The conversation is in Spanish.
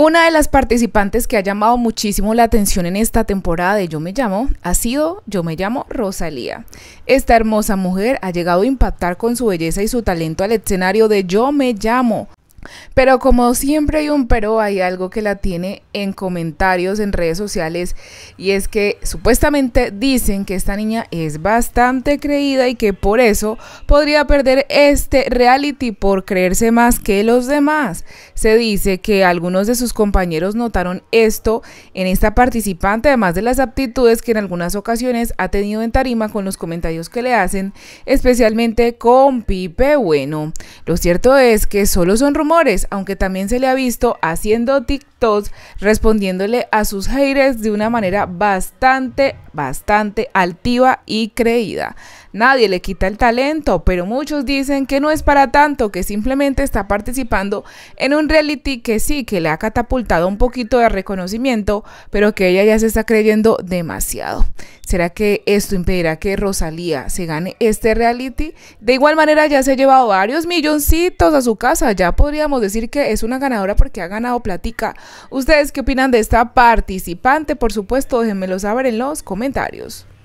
Una de las participantes que ha llamado muchísimo la atención en esta temporada de Yo Me Llamo ha sido Yo Me Llamo Rosalía. Esta hermosa mujer ha llegado a impactar con su belleza y su talento al escenario de Yo Me Llamo, pero como siempre hay un pero, hay algo que la tiene en comentarios, en redes sociales, y es que supuestamente dicen que esta niña es bastante creída y que por eso podría perder este reality por creerse más que los demás. Se dice que algunos de sus compañeros notaron esto en esta participante, además de las aptitudes que en algunas ocasiones ha tenido en tarima con los comentarios que le hacen, especialmente con Pipe Bueno. Lo cierto es que solo son rumores aunque también se le ha visto haciendo TikToks respondiéndole a sus haters de una manera bastante, bastante altiva y creída. Nadie le quita el talento, pero muchos dicen que no es para tanto, que simplemente está participando en un reality que sí, que le ha catapultado un poquito de reconocimiento, pero que ella ya se está creyendo demasiado. ¿Será que esto impedirá que Rosalía se gane este reality? De igual manera ya se ha llevado varios milloncitos a su casa, ya podríamos decir que es una ganadora porque ha ganado platica. ¿Ustedes qué opinan de esta participante? Por supuesto, déjenmelo saber en los comentarios.